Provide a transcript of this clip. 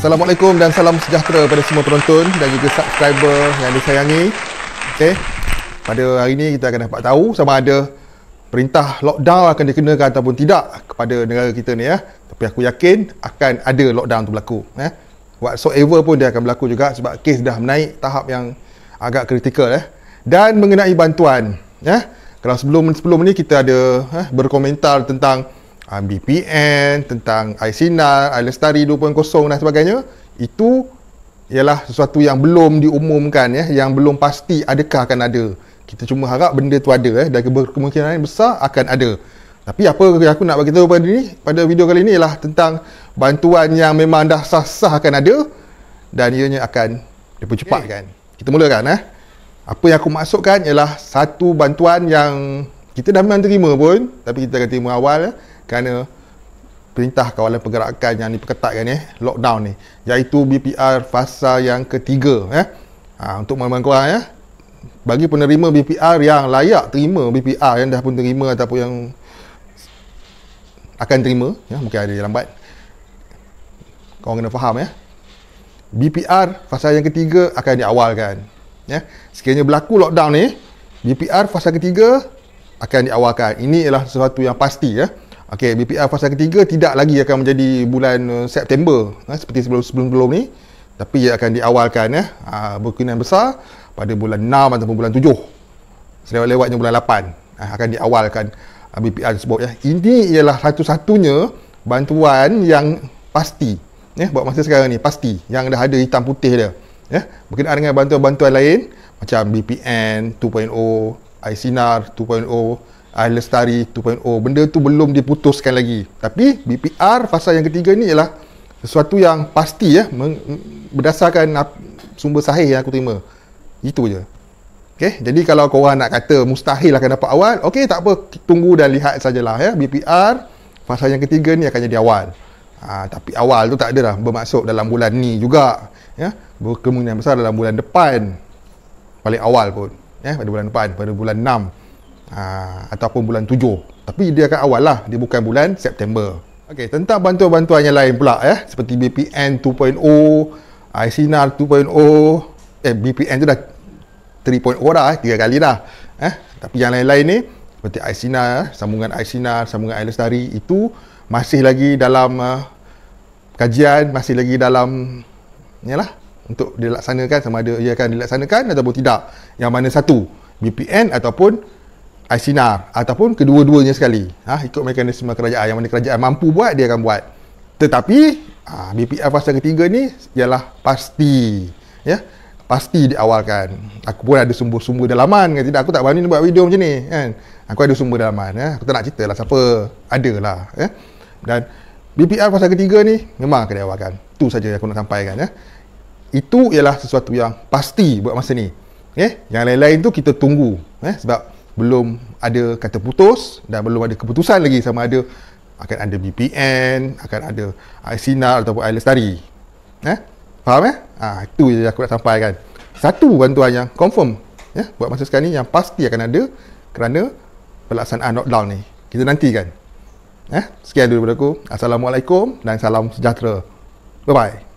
Assalamualaikum dan salam sejahtera kepada semua penonton dan juga subscriber yang disayangi. Okey. Pada hari ini kita akan dapat tahu sama ada perintah lockdown akan dikenakan ataupun tidak kepada negara kita ni ya. Tapi aku yakin akan ada lockdown tu berlaku ya. Whatsoever pun dia akan berlaku juga sebab kes dah naik tahap yang agak kritikal eh. Dan mengenai bantuan ya. Kalau sebelum sebelum ni kita ada eh, berkomentar tentang um, VPN, tentang iSinar, iLestari 2.0 dan sebagainya itu ialah sesuatu yang belum diumumkan ya, yang belum pasti adakah akan ada kita cuma harap benda tu ada eh, dan kemungkinan besar akan ada tapi apa yang aku nak bagi tahu pada ni pada video kali ni ialah tentang bantuan yang memang dah sah-sah akan ada dan ianya akan dipercepatkan. Okay. Kita mulakan eh. Apa yang aku maksudkan ialah satu bantuan yang kita dah memang terima pun tapi kita akan terima awal eh kerana perintah kawalan pergerakan yang diperketatkan eh lockdown ni iaitu BPR fasa yang ketiga eh ha, untuk memang kurang ya eh? bagi penerima BPR yang layak terima BPR yang dah pun terima ataupun yang akan terima ya mungkin ada yang lambat kau kena faham ya eh? BPR fasa yang ketiga akan diawalkan ya sekiranya berlaku lockdown ni BPR fasa ketiga akan diawalkan ini ialah sesuatu yang pasti ya Okey, BPR fasa ketiga tidak lagi akan menjadi bulan uh, September eh, seperti sebelum-sebelum ni. Tapi ia akan diawalkan ya, eh, uh, berkenaan besar pada bulan 6 ataupun bulan 7. Selewat-lewatnya bulan 8 eh, akan diawalkan uh, BPR tersebut ya. Eh. Ini ialah satu-satunya bantuan yang pasti ya eh, buat masa sekarang ni pasti yang dah ada hitam putih dia ya eh, berkenaan dengan bantuan-bantuan lain macam BPN 2.0, iSinar Lestari 2.0 Benda tu belum diputuskan lagi Tapi BPR fasa yang ketiga ni ialah Sesuatu yang pasti ya Berdasarkan sumber sahih yang aku terima Itu je okay? Jadi kalau korang nak kata mustahil akan dapat awal Okey tak apa Tunggu dan lihat sajalah ya BPR fasa yang ketiga ni akan jadi awal ha, Tapi awal tu tak ada lah Bermaksud dalam bulan ni juga ya? Berkemungkinan besar dalam bulan depan Paling awal pun ya? Pada bulan depan Pada bulan 6 Ah, ataupun bulan tujuh, tapi dia akan awal lah dia bukan bulan September Okey, tentang bantuan-bantuan yang lain pula ya seperti BPN 2.0 ICNAR 2.0 eh BPN tu dah 3.0 dah eh 3 kali dah eh tapi yang lain-lain ni seperti iSinar eh, sambungan ICNAR, sambungan iLestari itu masih lagi dalam uh, kajian masih lagi dalam ni lah untuk dilaksanakan sama ada ia akan dilaksanakan ataupun tidak yang mana satu BPN ataupun Aisina ataupun kedua-duanya sekali. Ha, ikut mekanisme kerajaan yang mana kerajaan mampu buat dia akan buat. Tetapi ha, BPF fasa ketiga ni ialah pasti ya pasti diawalkan. Aku pun ada sumber-sumber dalaman kan tidak aku tak berani buat video macam ni kan. Aku ada sumber dalaman ya. Aku tak nak ceritalah siapa adalah ya. Dan BPR fasa ketiga ni memang akan diawalkan. Tu saja yang aku nak sampaikan ya. Itu ialah sesuatu yang pasti buat masa ni. Okay? Ya. Yang lain-lain tu kita tunggu. Eh? Sebab belum ada kata putus dan belum ada keputusan lagi sama ada akan ada BPN, akan ada Sinar ataupun Air Lestari. Eh? Faham eh? Ya? Ha, itu yang aku nak sampaikan. Satu bantuan yang confirm ya, buat masa sekarang ni yang pasti akan ada kerana pelaksanaan lockdown ni. Kita nantikan. Eh? Sekian dulu daripada aku. Assalamualaikum dan salam sejahtera. Bye-bye.